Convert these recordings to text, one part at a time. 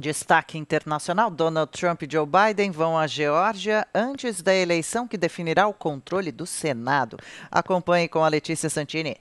Destaque internacional: Donald Trump e Joe Biden vão à Geórgia antes da eleição que definirá o controle do Senado. Acompanhe com a Letícia Santini.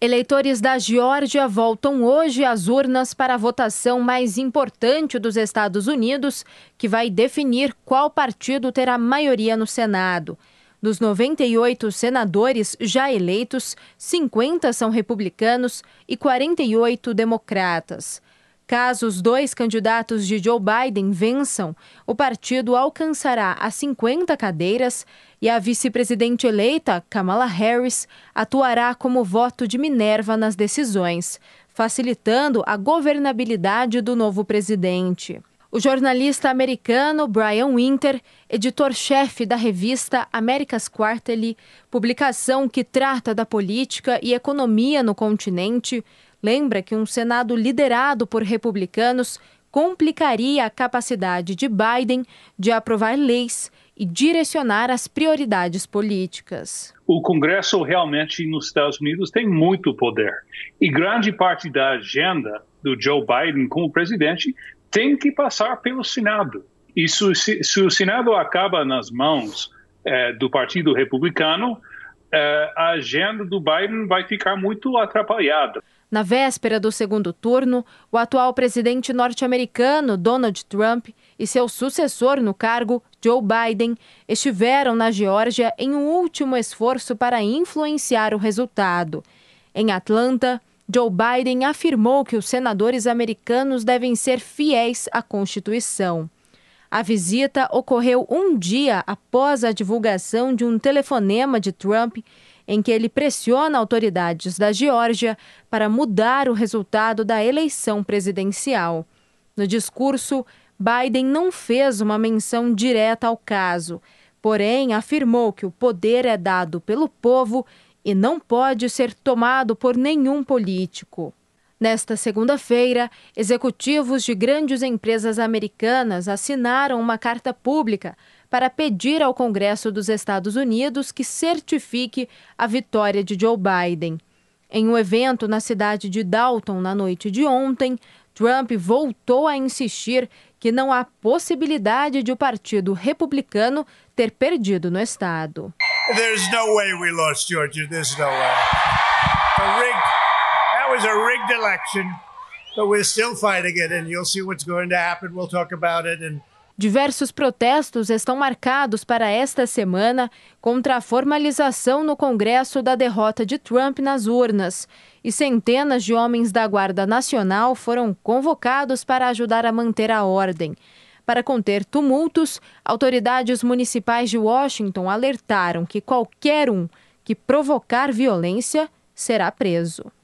Eleitores da Geórgia voltam hoje às urnas para a votação mais importante dos Estados Unidos, que vai definir qual partido terá maioria no Senado. Dos 98 senadores já eleitos, 50 são republicanos e 48 democratas. Caso os dois candidatos de Joe Biden vençam, o partido alcançará as 50 cadeiras e a vice-presidente eleita, Kamala Harris, atuará como voto de Minerva nas decisões, facilitando a governabilidade do novo presidente. O jornalista americano Brian Winter, editor-chefe da revista America's Quarterly, publicação que trata da política e economia no continente, lembra que um Senado liderado por republicanos complicaria a capacidade de Biden de aprovar leis e direcionar as prioridades políticas. O Congresso realmente nos Estados Unidos tem muito poder e grande parte da agenda do Joe Biden como presidente tem que passar pelo Senado. E se, se o Senado acaba nas mãos é, do Partido Republicano, é, a agenda do Biden vai ficar muito atrapalhada. Na véspera do segundo turno, o atual presidente norte-americano Donald Trump e seu sucessor no cargo, Joe Biden, estiveram na Geórgia em um último esforço para influenciar o resultado. Em Atlanta, Joe Biden afirmou que os senadores americanos devem ser fiéis à Constituição. A visita ocorreu um dia após a divulgação de um telefonema de Trump em que ele pressiona autoridades da Geórgia para mudar o resultado da eleição presidencial. No discurso, Biden não fez uma menção direta ao caso, porém afirmou que o poder é dado pelo povo e não pode ser tomado por nenhum político. Nesta segunda-feira, executivos de grandes empresas americanas assinaram uma carta pública para pedir ao Congresso dos Estados Unidos que certifique a vitória de Joe Biden. Em um evento na cidade de Dalton na noite de ontem, Trump voltou a insistir que não há possibilidade de o Partido Republicano ter perdido no estado. There's no way we lost Georgia. There's no way. The rig was a rigged election, but we're still fighting it, and you'll see what's going to happen. We'll talk about it and Diversos protestos estão marcados para esta semana contra a formalização no Congresso da derrota de Trump nas urnas. E centenas de homens da Guarda Nacional foram convocados para ajudar a manter a ordem. Para conter tumultos, autoridades municipais de Washington alertaram que qualquer um que provocar violência será preso.